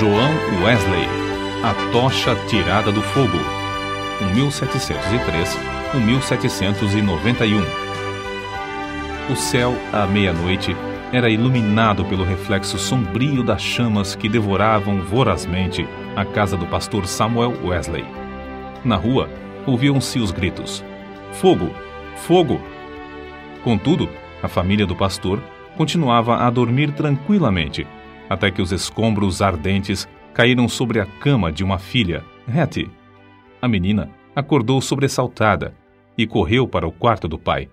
João Wesley, A Tocha Tirada do Fogo, 1703-1791. O céu, à meia-noite, era iluminado pelo reflexo sombrio das chamas que devoravam vorazmente a casa do pastor Samuel Wesley. Na rua, ouviam-se os gritos: Fogo! Fogo! Contudo, a família do pastor continuava a dormir tranquilamente até que os escombros ardentes caíram sobre a cama de uma filha, Hattie. A menina acordou sobressaltada e correu para o quarto do pai.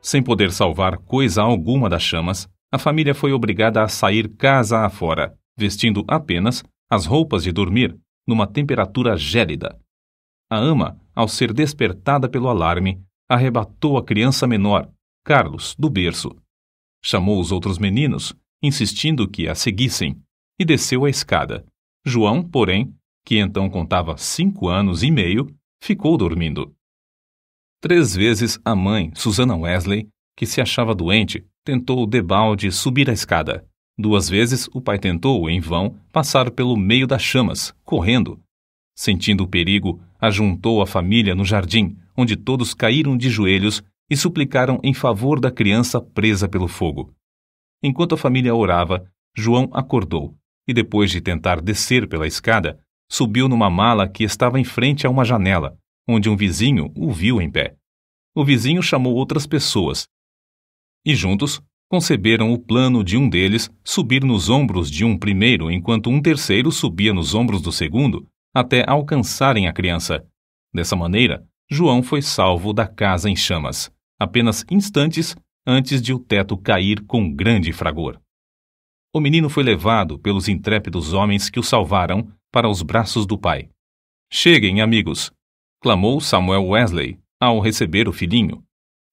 Sem poder salvar coisa alguma das chamas, a família foi obrigada a sair casa afora, vestindo apenas as roupas de dormir, numa temperatura gélida. A ama, ao ser despertada pelo alarme, arrebatou a criança menor, Carlos, do berço. Chamou os outros meninos insistindo que a seguissem, e desceu a escada. João, porém, que então contava cinco anos e meio, ficou dormindo. Três vezes a mãe, Susana Wesley, que se achava doente, tentou debalde subir a escada. Duas vezes o pai tentou, em vão, passar pelo meio das chamas, correndo. Sentindo o perigo, ajuntou a família no jardim, onde todos caíram de joelhos e suplicaram em favor da criança presa pelo fogo. Enquanto a família orava, João acordou e, depois de tentar descer pela escada, subiu numa mala que estava em frente a uma janela, onde um vizinho o viu em pé. O vizinho chamou outras pessoas e juntos conceberam o plano de um deles subir nos ombros de um primeiro enquanto um terceiro subia nos ombros do segundo até alcançarem a criança. Dessa maneira, João foi salvo da casa em chamas, apenas instantes antes de o teto cair com grande fragor. O menino foi levado pelos intrépidos homens que o salvaram para os braços do pai. Cheguem, amigos! clamou Samuel Wesley ao receber o filhinho.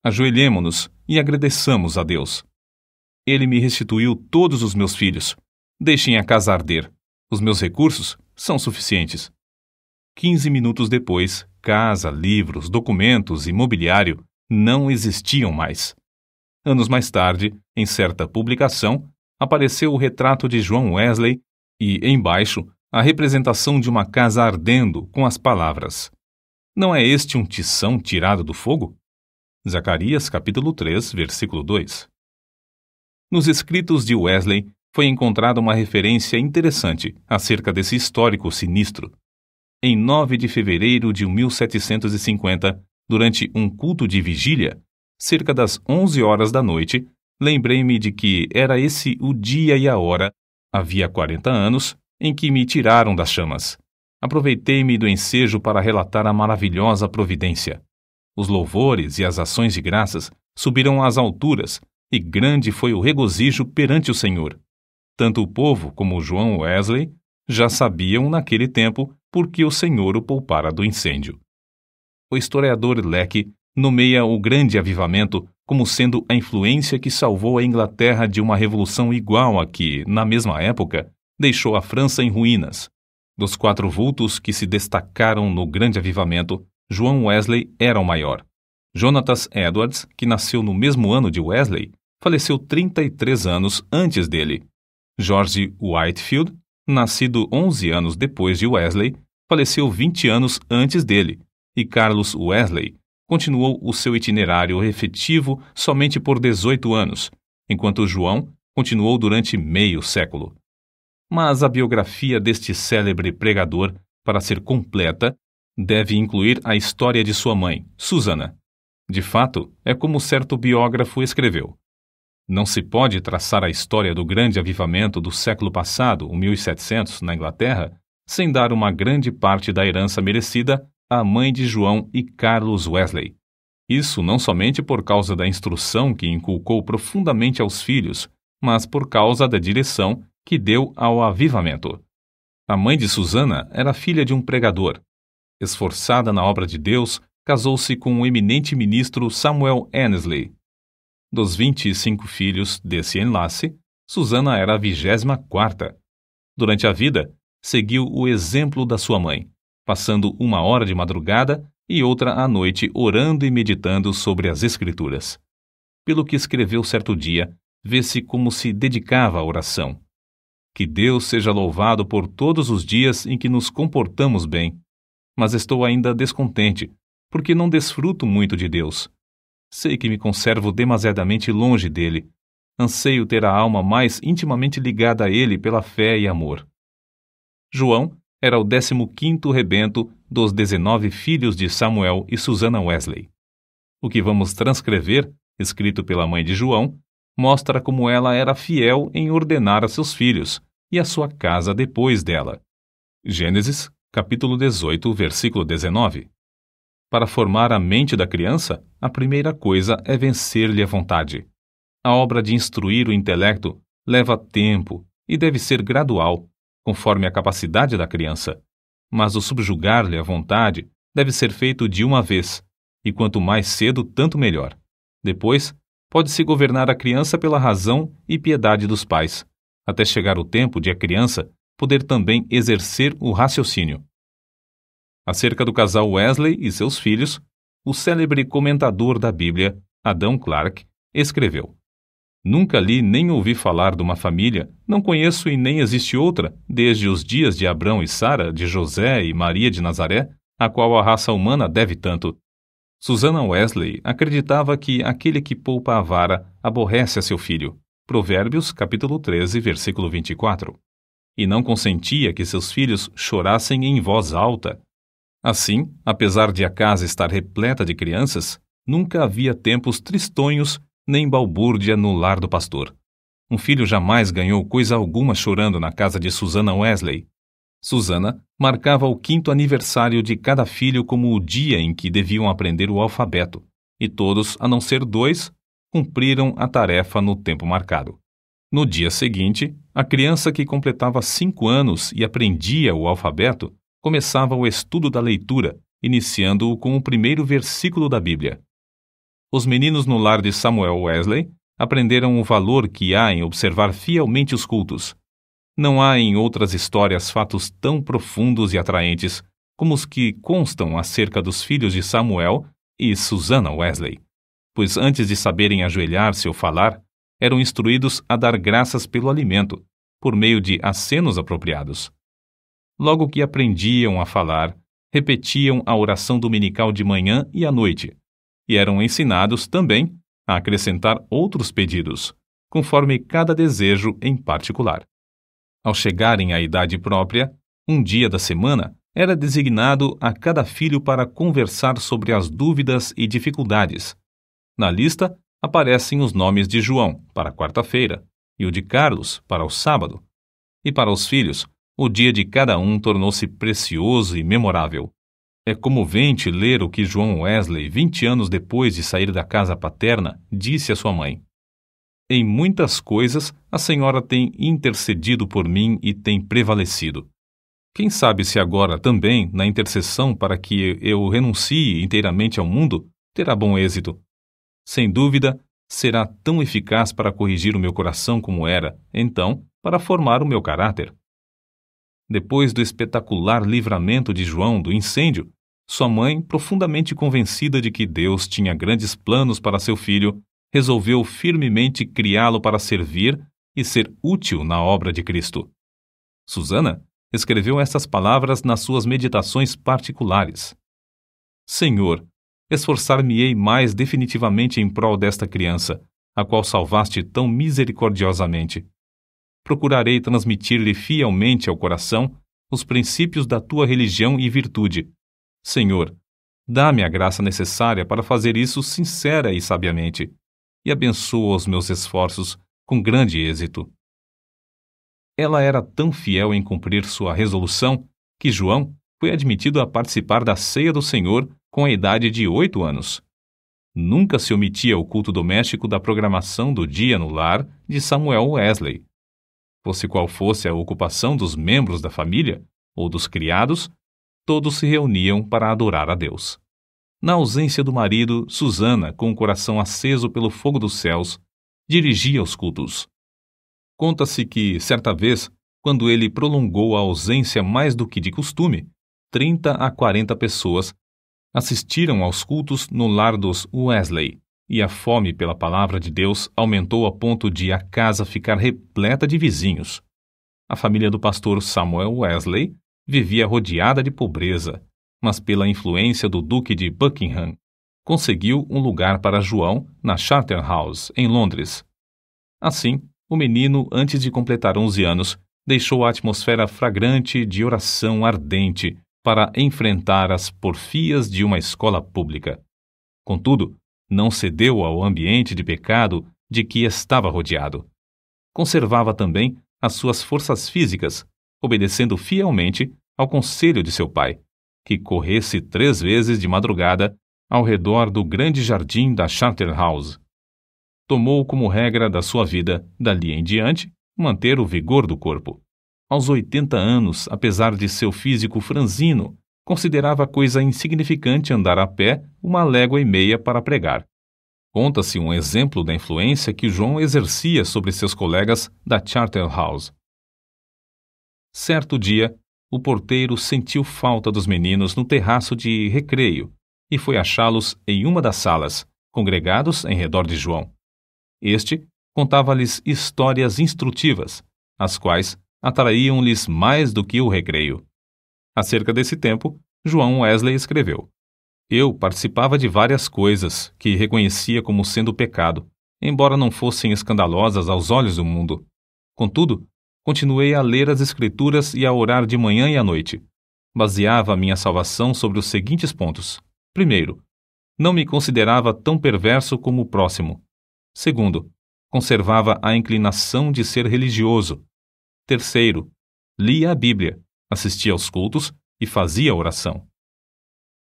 Ajoelhemo-nos e agradeçamos a Deus. Ele me restituiu todos os meus filhos. Deixem a casa arder. Os meus recursos são suficientes. Quinze minutos depois, casa, livros, documentos e mobiliário não existiam mais. Anos mais tarde, em certa publicação, apareceu o retrato de João Wesley e, embaixo, a representação de uma casa ardendo com as palavras: Não é este um tição tirado do fogo? Zacarias capítulo 3, versículo 2. Nos escritos de Wesley foi encontrada uma referência interessante acerca desse histórico sinistro. Em 9 de fevereiro de 1750, durante um culto de vigília, cerca das 11 horas da noite, lembrei-me de que era esse o dia e a hora, havia 40 anos, em que me tiraram das chamas. Aproveitei-me do ensejo para relatar a maravilhosa providência. Os louvores e as ações de graças subiram às alturas, e grande foi o regozijo perante o Senhor. Tanto o povo como João Wesley já sabiam naquele tempo porque o Senhor o poupara do incêndio. O historiador Leque nomeia o Grande Avivamento como sendo a influência que salvou a Inglaterra de uma revolução igual a que, na mesma época, deixou a França em ruínas. Dos quatro vultos que se destacaram no Grande Avivamento, João Wesley era o maior. Jonatas Edwards, que nasceu no mesmo ano de Wesley, faleceu 33 anos antes dele. George Whitefield, nascido 11 anos depois de Wesley, faleceu 20 anos antes dele. E Carlos Wesley, continuou o seu itinerário efetivo somente por 18 anos, enquanto João continuou durante meio século. Mas a biografia deste célebre pregador, para ser completa, deve incluir a história de sua mãe, Susana. De fato, é como certo biógrafo escreveu: Não se pode traçar a história do grande avivamento do século passado, o 1700, na Inglaterra, sem dar uma grande parte da herança merecida a mãe de João e Carlos Wesley. Isso não somente por causa da instrução que inculcou profundamente aos filhos, mas por causa da direção que deu ao avivamento. A mãe de Susana era filha de um pregador. Esforçada na obra de Deus, casou-se com o eminente ministro Samuel Annesley. Dos 25 filhos desse enlace, Susana era a vigésima quarta. Durante a vida, seguiu o exemplo da sua mãe passando uma hora de madrugada e outra à noite orando e meditando sobre as Escrituras. Pelo que escreveu certo dia, vê-se como se dedicava à oração. Que Deus seja louvado por todos os dias em que nos comportamos bem. Mas estou ainda descontente, porque não desfruto muito de Deus. Sei que me conservo demasiadamente longe dele. Anseio ter a alma mais intimamente ligada a ele pela fé e amor. João, era o 15º rebento dos 19 filhos de Samuel e Susana Wesley. O que vamos transcrever, escrito pela mãe de João, mostra como ela era fiel em ordenar a seus filhos e a sua casa depois dela. Gênesis, capítulo 18, versículo 19. Para formar a mente da criança, a primeira coisa é vencer-lhe a vontade. A obra de instruir o intelecto leva tempo e deve ser gradual conforme a capacidade da criança. Mas o subjugar-lhe à vontade deve ser feito de uma vez, e quanto mais cedo, tanto melhor. Depois, pode-se governar a criança pela razão e piedade dos pais, até chegar o tempo de a criança poder também exercer o raciocínio. Acerca do casal Wesley e seus filhos, o célebre comentador da Bíblia, Adão Clark, escreveu: Nunca li nem ouvi falar de uma família, não conheço e nem existe outra, desde os dias de Abrão e Sara, de José e Maria de Nazaré, a qual a raça humana deve tanto. Susana Wesley acreditava que aquele que poupa a vara aborrece a seu filho. Provérbios, capítulo 13, versículo 24. E não consentia que seus filhos chorassem em voz alta. Assim, apesar de a casa estar repleta de crianças, nunca havia tempos tristonhos nem balbúrdia no lar do pastor. Um filho jamais ganhou coisa alguma chorando na casa de Susana Wesley. Susana marcava o quinto aniversário de cada filho como o dia em que deviam aprender o alfabeto, e todos, a não ser dois, cumpriram a tarefa no tempo marcado. No dia seguinte, a criança que completava cinco anos e aprendia o alfabeto começava o estudo da leitura, iniciando-o com o primeiro versículo da Bíblia os meninos no lar de Samuel Wesley aprenderam o valor que há em observar fielmente os cultos. Não há em outras histórias fatos tão profundos e atraentes como os que constam acerca dos filhos de Samuel e Susana Wesley, pois antes de saberem ajoelhar-se ou falar, eram instruídos a dar graças pelo alimento, por meio de acenos apropriados. Logo que aprendiam a falar, repetiam a oração dominical de manhã e à noite, e eram ensinados também a acrescentar outros pedidos, conforme cada desejo em particular. Ao chegarem à idade própria, um dia da semana era designado a cada filho para conversar sobre as dúvidas e dificuldades. Na lista aparecem os nomes de João para quarta-feira e o de Carlos para o sábado. E para os filhos, o dia de cada um tornou-se precioso e memorável. É comovente ler o que João Wesley, 20 anos depois de sair da casa paterna, disse à sua mãe: Em muitas coisas a senhora tem intercedido por mim e tem prevalecido. Quem sabe se agora também, na intercessão para que eu renuncie inteiramente ao mundo, terá bom êxito. Sem dúvida, será tão eficaz para corrigir o meu coração como era, então, para formar o meu caráter. Depois do espetacular livramento de João do incêndio, sua mãe, profundamente convencida de que Deus tinha grandes planos para seu filho, resolveu firmemente criá-lo para servir e ser útil na obra de Cristo. Susana escreveu estas palavras nas suas meditações particulares: Senhor, esforçar-me-ei mais definitivamente em prol desta criança, a qual salvaste tão misericordiosamente procurarei transmitir-lhe fielmente ao coração os princípios da tua religião e virtude. Senhor, dá-me a graça necessária para fazer isso sincera e sabiamente, e abençoa os meus esforços com grande êxito. Ela era tão fiel em cumprir sua resolução que João foi admitido a participar da ceia do Senhor com a idade de oito anos. Nunca se omitia o culto doméstico da programação do dia no lar de Samuel Wesley fosse qual fosse a ocupação dos membros da família ou dos criados, todos se reuniam para adorar a Deus. Na ausência do marido, Susana, com o coração aceso pelo fogo dos céus, dirigia os cultos. Conta-se que, certa vez, quando ele prolongou a ausência mais do que de costume, 30 a 40 pessoas assistiram aos cultos no lar dos Wesley, e a fome pela palavra de Deus aumentou a ponto de a casa ficar repleta de vizinhos. A família do pastor Samuel Wesley vivia rodeada de pobreza, mas pela influência do Duque de Buckingham, conseguiu um lugar para João na Charterhouse, em Londres. Assim, o menino, antes de completar 11 anos, deixou a atmosfera fragrante de oração ardente para enfrentar as porfias de uma escola pública. Contudo, não cedeu ao ambiente de pecado de que estava rodeado. Conservava também as suas forças físicas, obedecendo fielmente ao conselho de seu pai, que corresse três vezes de madrugada ao redor do grande jardim da Charterhouse. Tomou como regra da sua vida, dali em diante, manter o vigor do corpo. Aos 80 anos, apesar de seu físico franzino considerava coisa insignificante andar a pé uma légua e meia para pregar. Conta-se um exemplo da influência que João exercia sobre seus colegas da Charterhouse. Certo dia, o porteiro sentiu falta dos meninos no terraço de recreio e foi achá-los em uma das salas, congregados em redor de João. Este contava-lhes histórias instrutivas, as quais atraíam-lhes mais do que o recreio. Acerca desse tempo, João Wesley escreveu: Eu participava de várias coisas que reconhecia como sendo pecado, embora não fossem escandalosas aos olhos do mundo. Contudo, continuei a ler as Escrituras e a orar de manhã e à noite. Baseava a minha salvação sobre os seguintes pontos: primeiro, não me considerava tão perverso como o próximo. Segundo, conservava a inclinação de ser religioso. Terceiro, lia a Bíblia assistia aos cultos e fazia oração.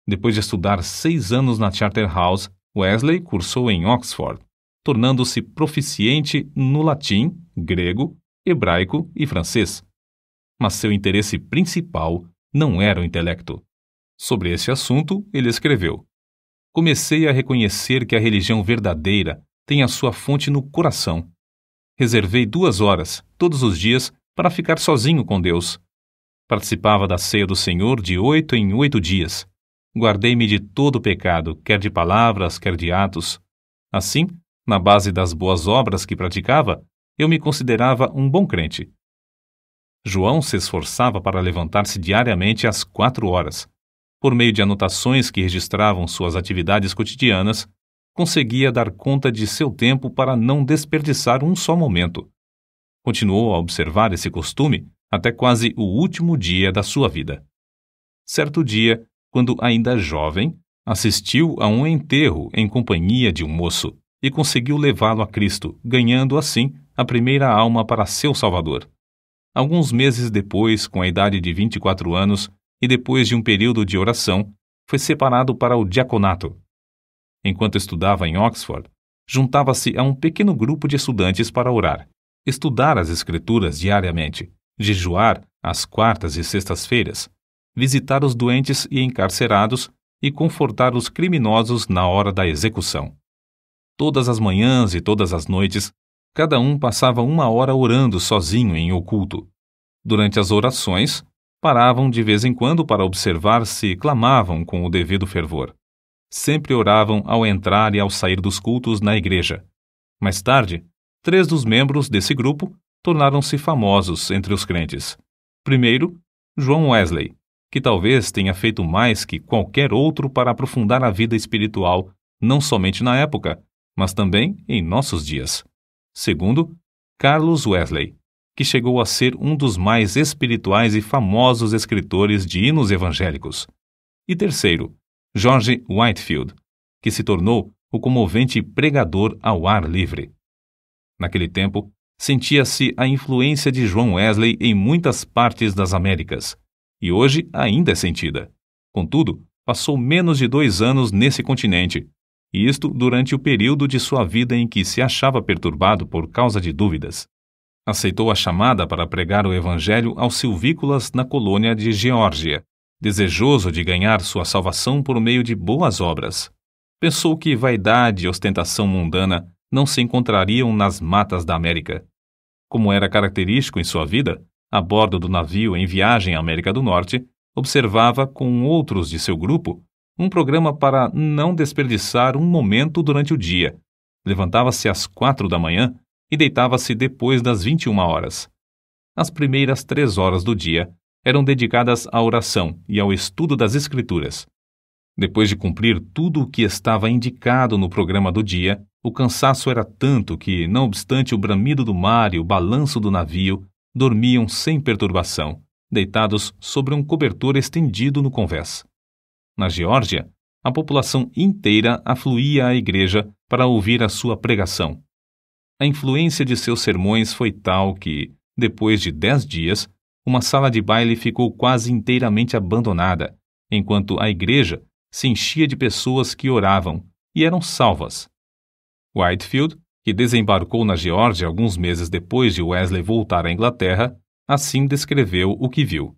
Depois de estudar seis anos na Charterhouse, Wesley cursou em Oxford, tornando-se proficiente no latim, grego, hebraico e francês. Mas seu interesse principal não era o intelecto. Sobre esse assunto, ele escreveu: Comecei a reconhecer que a religião verdadeira tem a sua fonte no coração. Reservei duas horas, todos os dias, para ficar sozinho com Deus, Participava da ceia do Senhor de oito em oito dias. Guardei-me de todo pecado, quer de palavras, quer de atos. Assim, na base das boas obras que praticava, eu me considerava um bom crente. João se esforçava para levantar-se diariamente às quatro horas. Por meio de anotações que registravam suas atividades cotidianas, conseguia dar conta de seu tempo para não desperdiçar um só momento. Continuou a observar esse costume até quase o último dia da sua vida. Certo dia, quando ainda jovem, assistiu a um enterro em companhia de um moço e conseguiu levá-lo a Cristo, ganhando assim a primeira alma para seu Salvador. Alguns meses depois, com a idade de 24 anos e depois de um período de oração, foi separado para o diaconato. Enquanto estudava em Oxford, juntava-se a um pequeno grupo de estudantes para orar, estudar as Escrituras diariamente jejuar às quartas e sextas-feiras, visitar os doentes e encarcerados e confortar os criminosos na hora da execução. Todas as manhãs e todas as noites, cada um passava uma hora orando sozinho em oculto. Durante as orações, paravam de vez em quando para observar se clamavam com o devido fervor. Sempre oravam ao entrar e ao sair dos cultos na igreja. Mais tarde, três dos membros desse grupo tornaram-se famosos entre os crentes. Primeiro, João Wesley, que talvez tenha feito mais que qualquer outro para aprofundar a vida espiritual, não somente na época, mas também em nossos dias. Segundo, Carlos Wesley, que chegou a ser um dos mais espirituais e famosos escritores de hinos evangélicos. E terceiro, George Whitefield, que se tornou o comovente pregador ao ar livre. Naquele tempo, sentia-se a influência de João Wesley em muitas partes das Américas, e hoje ainda é sentida. Contudo, passou menos de dois anos nesse continente, e isto durante o período de sua vida em que se achava perturbado por causa de dúvidas. Aceitou a chamada para pregar o Evangelho aos silvícolas na colônia de Geórgia, desejoso de ganhar sua salvação por meio de boas obras. Pensou que vaidade e ostentação mundana não se encontrariam nas matas da América. Como era característico em sua vida, a bordo do navio em viagem à América do Norte, observava com outros de seu grupo um programa para não desperdiçar um momento durante o dia. Levantava-se às quatro da manhã e deitava-se depois das 21 horas. As primeiras três horas do dia eram dedicadas à oração e ao estudo das Escrituras, depois de cumprir tudo o que estava indicado no programa do dia, o cansaço era tanto que, não obstante o bramido do mar e o balanço do navio, dormiam sem perturbação, deitados sobre um cobertor estendido no convés. Na Geórgia, a população inteira afluía à igreja para ouvir a sua pregação. A influência de seus sermões foi tal que, depois de dez dias, uma sala de baile ficou quase inteiramente abandonada, enquanto a igreja se enchia de pessoas que oravam e eram salvas. Whitefield, que desembarcou na Geórgia alguns meses depois de Wesley voltar à Inglaterra, assim descreveu o que viu.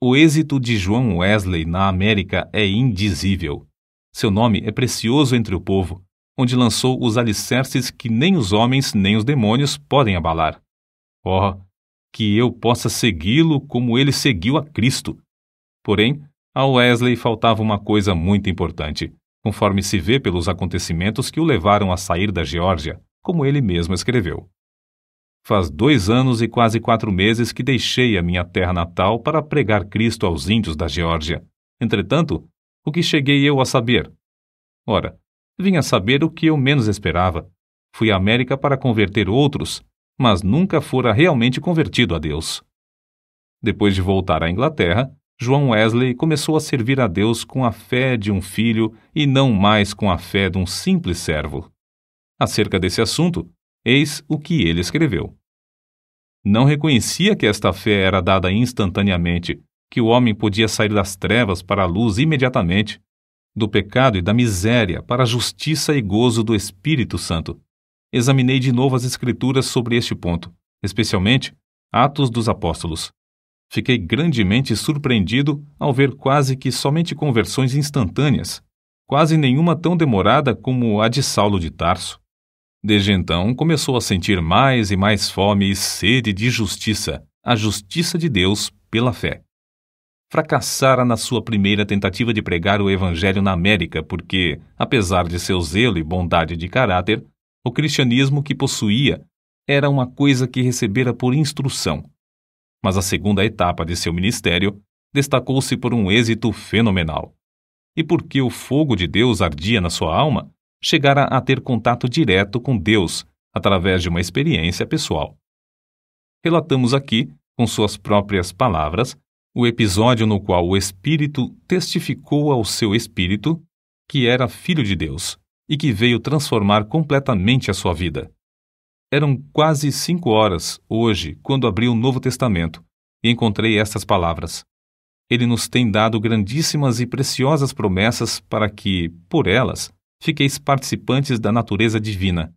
O êxito de João Wesley na América é indizível. Seu nome é precioso entre o povo, onde lançou os alicerces que nem os homens nem os demônios podem abalar. Oh, que eu possa segui-lo como ele seguiu a Cristo! Porém, a Wesley faltava uma coisa muito importante, conforme se vê pelos acontecimentos que o levaram a sair da Geórgia, como ele mesmo escreveu. Faz dois anos e quase quatro meses que deixei a minha terra natal para pregar Cristo aos índios da Geórgia. Entretanto, o que cheguei eu a saber? Ora, vim a saber o que eu menos esperava. Fui à América para converter outros, mas nunca fora realmente convertido a Deus. Depois de voltar à Inglaterra, João Wesley começou a servir a Deus com a fé de um filho e não mais com a fé de um simples servo. Acerca desse assunto, eis o que ele escreveu. Não reconhecia que esta fé era dada instantaneamente, que o homem podia sair das trevas para a luz imediatamente, do pecado e da miséria para a justiça e gozo do Espírito Santo. Examinei de novo as Escrituras sobre este ponto, especialmente Atos dos Apóstolos, Fiquei grandemente surpreendido ao ver quase que somente conversões instantâneas, quase nenhuma tão demorada como a de Saulo de Tarso. Desde então, começou a sentir mais e mais fome e sede de justiça, a justiça de Deus pela fé. Fracassara na sua primeira tentativa de pregar o Evangelho na América, porque, apesar de seu zelo e bondade de caráter, o cristianismo que possuía era uma coisa que recebera por instrução, mas a segunda etapa de seu ministério destacou-se por um êxito fenomenal. E porque o fogo de Deus ardia na sua alma, chegara a ter contato direto com Deus através de uma experiência pessoal. Relatamos aqui, com suas próprias palavras, o episódio no qual o Espírito testificou ao seu espírito que era filho de Deus e que veio transformar completamente a sua vida. Eram quase cinco horas, hoje, quando abri o Novo Testamento, e encontrei estas palavras. Ele nos tem dado grandíssimas e preciosas promessas para que, por elas, fiqueis participantes da natureza divina.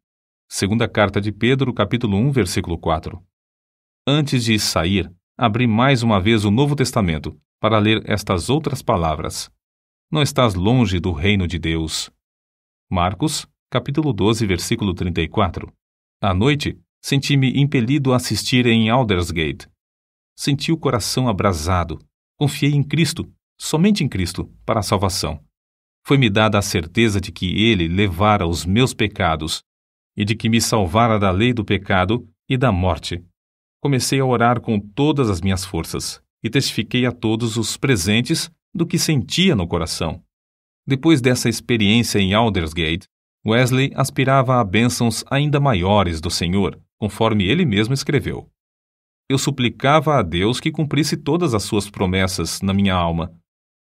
Segunda carta de Pedro, capítulo 1, versículo 4. Antes de sair, abri mais uma vez o Novo Testamento para ler estas outras palavras. Não estás longe do reino de Deus. Marcos, capítulo 12, versículo 34. À noite, senti-me impelido a assistir em Aldersgate. Senti o coração abrasado. Confiei em Cristo, somente em Cristo, para a salvação. Foi-me dada a certeza de que Ele levara os meus pecados e de que me salvara da lei do pecado e da morte. Comecei a orar com todas as minhas forças e testifiquei a todos os presentes do que sentia no coração. Depois dessa experiência em Aldersgate, Wesley aspirava a bênçãos ainda maiores do Senhor, conforme ele mesmo escreveu. Eu suplicava a Deus que cumprisse todas as suas promessas na minha alma.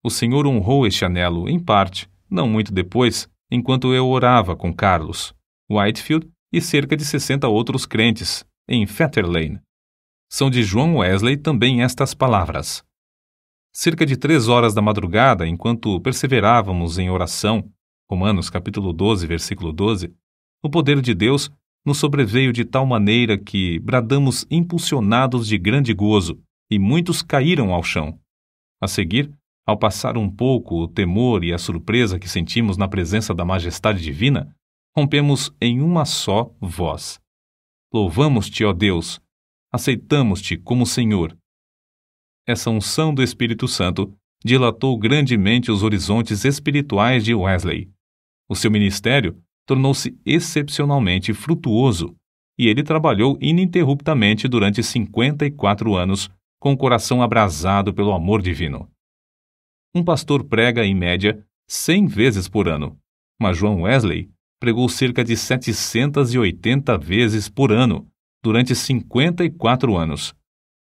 O Senhor honrou este anelo, em parte, não muito depois, enquanto eu orava com Carlos, Whitefield e cerca de 60 outros crentes, em Fetterlane. Lane. São de João Wesley também estas palavras. Cerca de três horas da madrugada, enquanto perseverávamos em oração, Romanos capítulo 12, versículo 12, o poder de Deus nos sobreveio de tal maneira que bradamos impulsionados de grande gozo, e muitos caíram ao chão. A seguir, ao passar um pouco o temor e a surpresa que sentimos na presença da majestade divina, rompemos em uma só voz. Louvamos-te, ó Deus, aceitamos-te como Senhor. Essa unção do Espírito Santo dilatou grandemente os horizontes espirituais de Wesley. O seu ministério tornou-se excepcionalmente frutuoso e ele trabalhou ininterruptamente durante 54 anos com o coração abrasado pelo amor divino. Um pastor prega, em média, 100 vezes por ano, mas João Wesley pregou cerca de 780 vezes por ano durante 54 anos.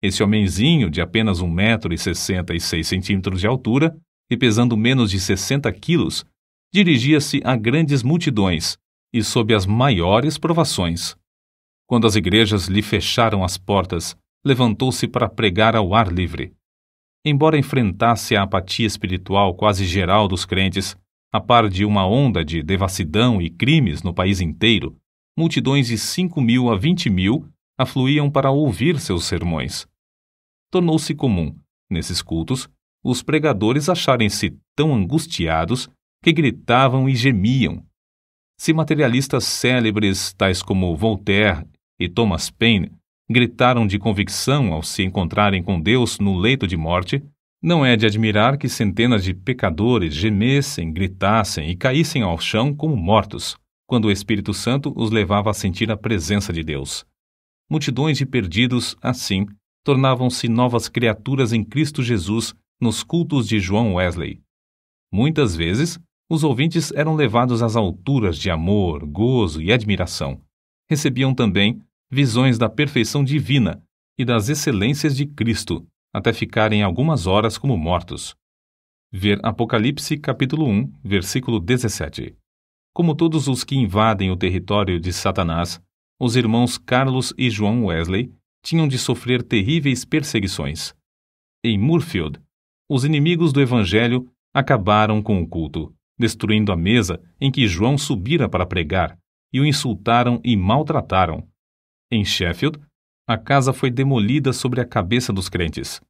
Esse homenzinho, de apenas 1,66m de altura e pesando menos de 60 quilos, dirigia-se a grandes multidões e sob as maiores provações. Quando as igrejas lhe fecharam as portas, levantou-se para pregar ao ar livre. Embora enfrentasse a apatia espiritual quase geral dos crentes, a par de uma onda de devassidão e crimes no país inteiro, multidões de 5 mil a 20 mil afluíam para ouvir seus sermões. Tornou-se comum, nesses cultos, os pregadores acharem-se tão angustiados que gritavam e gemiam. Se materialistas célebres, tais como Voltaire e Thomas Paine, gritaram de convicção ao se encontrarem com Deus no leito de morte, não é de admirar que centenas de pecadores gemessem, gritassem e caíssem ao chão como mortos, quando o Espírito Santo os levava a sentir a presença de Deus. Multidões de perdidos, assim, tornavam-se novas criaturas em Cristo Jesus nos cultos de João Wesley. Muitas vezes, os ouvintes eram levados às alturas de amor, gozo e admiração. Recebiam também visões da perfeição divina e das excelências de Cristo, até ficarem algumas horas como mortos. Ver Apocalipse capítulo 1, versículo 17. Como todos os que invadem o território de Satanás, os irmãos Carlos e João Wesley tinham de sofrer terríveis perseguições. Em Murfield, os inimigos do evangelho acabaram com o culto destruindo a mesa em que João subira para pregar, e o insultaram e maltrataram. Em Sheffield, a casa foi demolida sobre a cabeça dos crentes.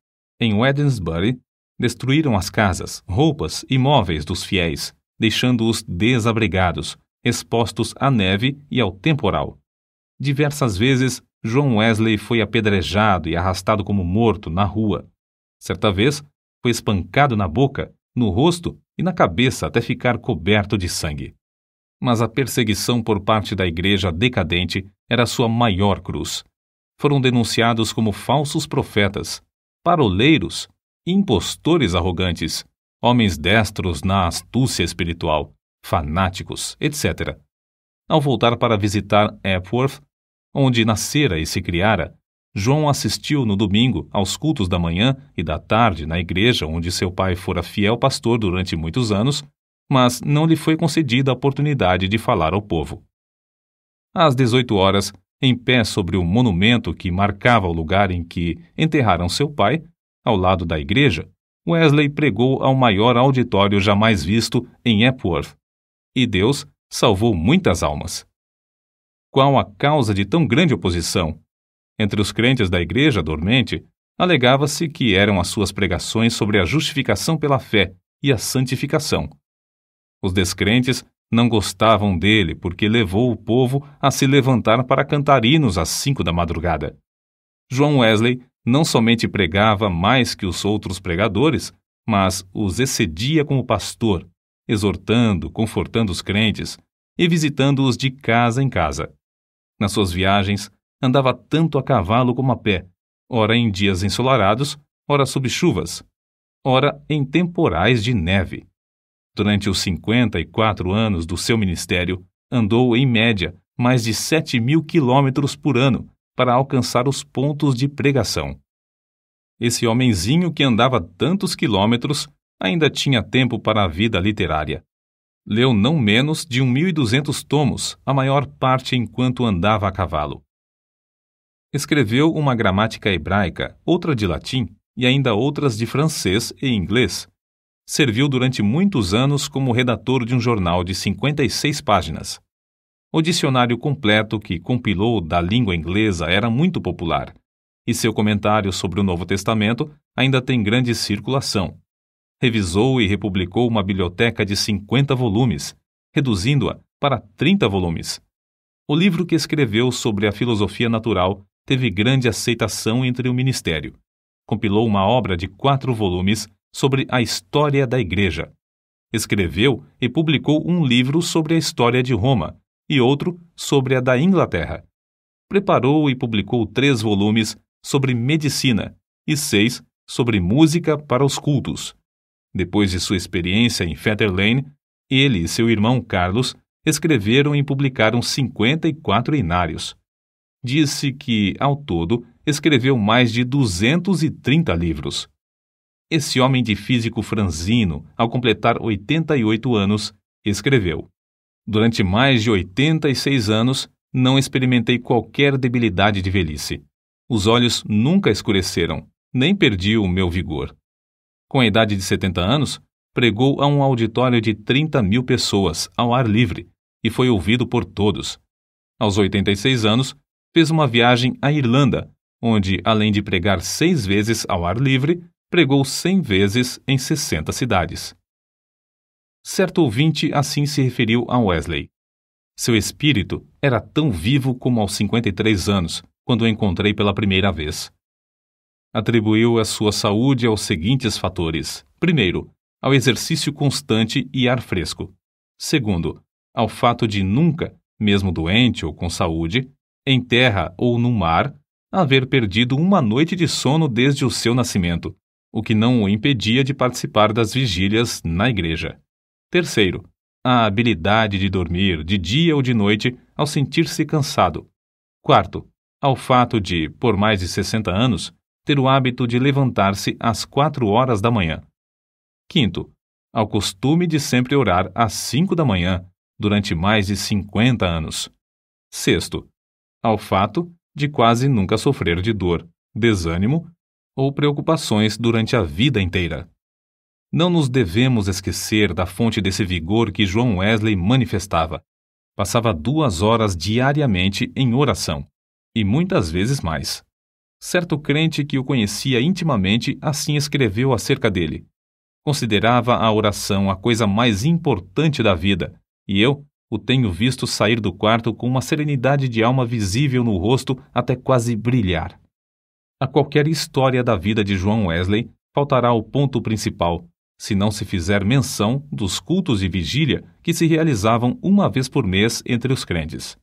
Em Wednesbury, destruíram as casas, roupas e móveis dos fiéis, deixando-os desabrigados, expostos à neve e ao temporal. Diversas vezes, João Wesley foi apedrejado e arrastado como morto na rua. Certa vez, foi espancado na boca no rosto e na cabeça até ficar coberto de sangue. Mas a perseguição por parte da igreja decadente era sua maior cruz. Foram denunciados como falsos profetas, paroleiros, impostores arrogantes, homens destros na astúcia espiritual, fanáticos, etc. Ao voltar para visitar Epworth, onde nascera e se criara, João assistiu no domingo aos cultos da manhã e da tarde na igreja onde seu pai fora fiel pastor durante muitos anos, mas não lhe foi concedida a oportunidade de falar ao povo. Às 18 horas, em pé sobre o monumento que marcava o lugar em que enterraram seu pai, ao lado da igreja, Wesley pregou ao maior auditório jamais visto em Epworth. E Deus salvou muitas almas. Qual a causa de tão grande oposição? Entre os crentes da igreja dormente, alegava-se que eram as suas pregações sobre a justificação pela fé e a santificação. Os descrentes não gostavam dele porque levou o povo a se levantar para cantarinos às cinco da madrugada. João Wesley não somente pregava mais que os outros pregadores, mas os excedia como pastor, exortando, confortando os crentes e visitando-os de casa em casa. Nas suas viagens, andava tanto a cavalo como a pé, ora em dias ensolarados, ora sob chuvas, ora em temporais de neve. Durante os 54 anos do seu ministério, andou, em média, mais de 7 mil quilômetros por ano para alcançar os pontos de pregação. Esse homenzinho que andava tantos quilômetros ainda tinha tempo para a vida literária. Leu não menos de 1.200 tomos, a maior parte enquanto andava a cavalo. Escreveu uma gramática hebraica, outra de latim e ainda outras de francês e inglês. Serviu durante muitos anos como redator de um jornal de 56 páginas. O dicionário completo que compilou da língua inglesa era muito popular, e seu comentário sobre o Novo Testamento ainda tem grande circulação. Revisou e republicou uma biblioteca de 50 volumes, reduzindo-a para 30 volumes. O livro que escreveu sobre a filosofia natural teve grande aceitação entre o ministério. Compilou uma obra de quatro volumes sobre a história da Igreja. Escreveu e publicou um livro sobre a história de Roma e outro sobre a da Inglaterra. Preparou e publicou três volumes sobre medicina e seis sobre música para os cultos. Depois de sua experiência em Fetterlane, ele e seu irmão Carlos escreveram e publicaram 54 inários disse que, ao todo, escreveu mais de 230 livros. Esse homem de físico franzino, ao completar 88 anos, escreveu: Durante mais de 86 anos, não experimentei qualquer debilidade de velhice. Os olhos nunca escureceram, nem perdi o meu vigor. Com a idade de 70 anos, pregou a um auditório de 30 mil pessoas, ao ar livre, e foi ouvido por todos. Aos 86 anos, fez uma viagem à Irlanda, onde, além de pregar seis vezes ao ar livre, pregou cem vezes em sessenta cidades. Certo ouvinte assim se referiu a Wesley. Seu espírito era tão vivo como aos 53 anos, quando o encontrei pela primeira vez. Atribuiu a sua saúde aos seguintes fatores: primeiro, ao exercício constante e ar fresco. Segundo, ao fato de nunca, mesmo doente ou com saúde, em terra ou no mar, haver perdido uma noite de sono desde o seu nascimento, o que não o impedia de participar das vigílias na igreja. Terceiro, a habilidade de dormir de dia ou de noite ao sentir-se cansado. Quarto, ao fato de, por mais de 60 anos, ter o hábito de levantar-se às 4 horas da manhã. Quinto, ao costume de sempre orar às 5 da manhã durante mais de 50 anos. Sexto, ao fato de quase nunca sofrer de dor, desânimo ou preocupações durante a vida inteira. Não nos devemos esquecer da fonte desse vigor que João Wesley manifestava. Passava duas horas diariamente em oração, e muitas vezes mais. Certo crente que o conhecia intimamente assim escreveu acerca dele: Considerava a oração a coisa mais importante da vida, e eu, o tenho visto sair do quarto com uma serenidade de alma visível no rosto até quase brilhar. A qualquer história da vida de João Wesley faltará o ponto principal, se não se fizer menção dos cultos de vigília que se realizavam uma vez por mês entre os crentes.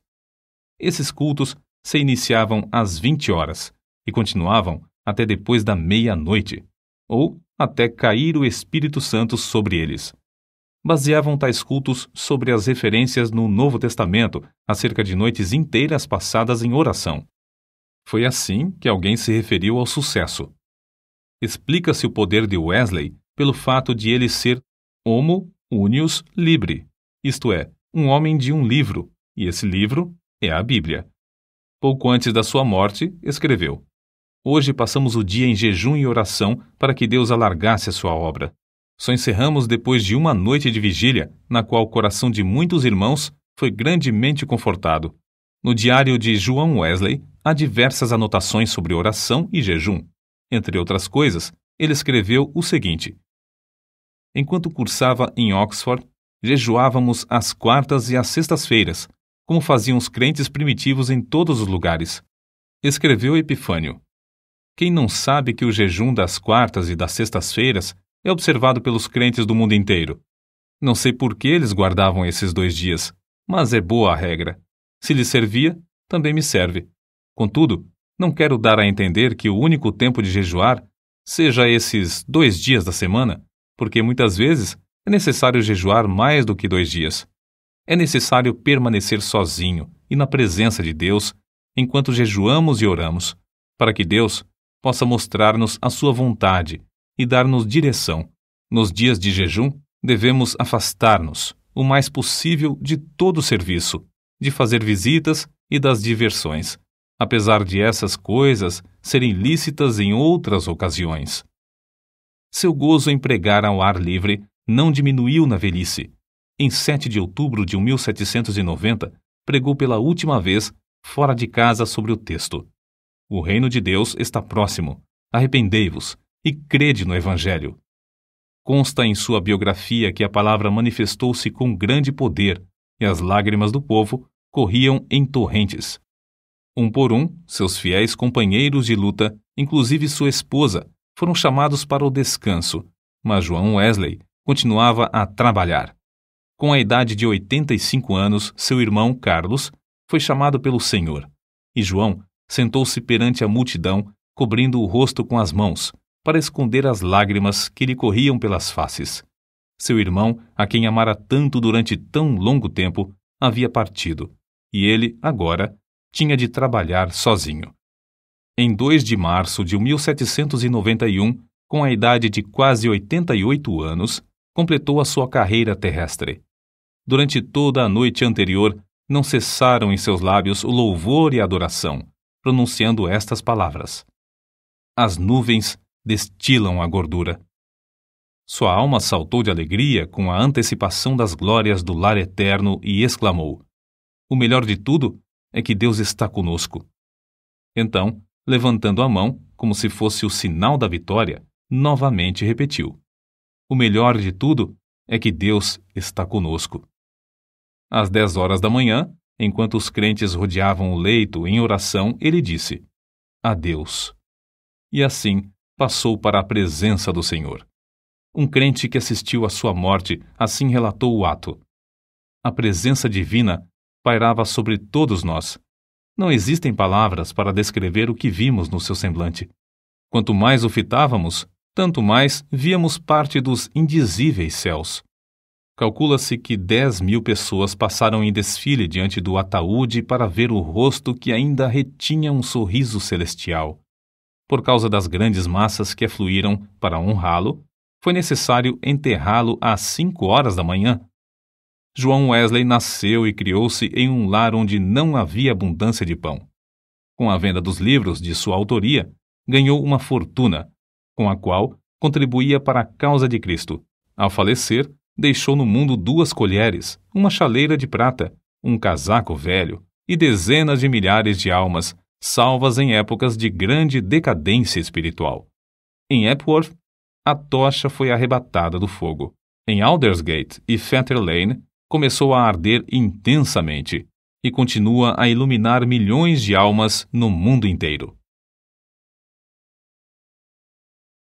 Esses cultos se iniciavam às 20 horas e continuavam até depois da meia-noite, ou até cair o Espírito Santo sobre eles baseavam tais cultos sobre as referências no Novo Testamento, acerca de noites inteiras passadas em oração. Foi assim que alguém se referiu ao sucesso. Explica-se o poder de Wesley pelo fato de ele ser homo unius libri, isto é, um homem de um livro, e esse livro é a Bíblia. Pouco antes da sua morte, escreveu: Hoje passamos o dia em jejum e oração para que Deus alargasse a sua obra. Só encerramos depois de uma noite de vigília, na qual o coração de muitos irmãos foi grandemente confortado. No diário de João Wesley há diversas anotações sobre oração e jejum. Entre outras coisas, ele escreveu o seguinte: Enquanto cursava em Oxford, jejuávamos às quartas e às sextas-feiras, como faziam os crentes primitivos em todos os lugares. Escreveu Epifânio. Quem não sabe que o jejum das quartas e das sextas-feiras é observado pelos crentes do mundo inteiro. Não sei por que eles guardavam esses dois dias, mas é boa a regra. Se lhe servia, também me serve. Contudo, não quero dar a entender que o único tempo de jejuar seja esses dois dias da semana, porque muitas vezes é necessário jejuar mais do que dois dias. É necessário permanecer sozinho e na presença de Deus enquanto jejuamos e oramos, para que Deus possa mostrar-nos a sua vontade e dar-nos direção. Nos dias de jejum, devemos afastar-nos o mais possível de todo o serviço, de fazer visitas e das diversões, apesar de essas coisas serem lícitas em outras ocasiões. Seu gozo pregar ao ar livre não diminuiu na velhice. Em 7 de outubro de 1790, pregou pela última vez fora de casa sobre o texto. O reino de Deus está próximo. Arrependei-vos e crede no Evangelho. Consta em sua biografia que a palavra manifestou-se com grande poder e as lágrimas do povo corriam em torrentes. Um por um, seus fiéis companheiros de luta, inclusive sua esposa, foram chamados para o descanso, mas João Wesley continuava a trabalhar. Com a idade de 85 anos, seu irmão Carlos foi chamado pelo Senhor, e João sentou-se perante a multidão, cobrindo o rosto com as mãos, para esconder as lágrimas que lhe corriam pelas faces. Seu irmão, a quem amara tanto durante tão longo tempo, havia partido, e ele, agora, tinha de trabalhar sozinho. Em 2 de março de 1791, com a idade de quase 88 anos, completou a sua carreira terrestre. Durante toda a noite anterior, não cessaram em seus lábios o louvor e a adoração, pronunciando estas palavras: As nuvens destilam a gordura. Sua alma saltou de alegria com a antecipação das glórias do lar eterno e exclamou: O melhor de tudo é que Deus está conosco. Então, levantando a mão, como se fosse o sinal da vitória, novamente repetiu: O melhor de tudo é que Deus está conosco. Às dez horas da manhã, enquanto os crentes rodeavam o leito em oração, ele disse: Adeus. E assim passou para a presença do Senhor. Um crente que assistiu à sua morte assim relatou o ato. A presença divina pairava sobre todos nós. Não existem palavras para descrever o que vimos no seu semblante. Quanto mais o fitávamos, tanto mais víamos parte dos indizíveis céus. Calcula-se que dez mil pessoas passaram em desfile diante do ataúde para ver o rosto que ainda retinha um sorriso celestial por causa das grandes massas que afluíram para honrá-lo, foi necessário enterrá-lo às cinco horas da manhã. João Wesley nasceu e criou-se em um lar onde não havia abundância de pão. Com a venda dos livros de sua autoria, ganhou uma fortuna, com a qual contribuía para a causa de Cristo. Ao falecer, deixou no mundo duas colheres, uma chaleira de prata, um casaco velho e dezenas de milhares de almas salvas em épocas de grande decadência espiritual. Em Epworth, a tocha foi arrebatada do fogo. Em Aldersgate e Fetter Lane, começou a arder intensamente e continua a iluminar milhões de almas no mundo inteiro.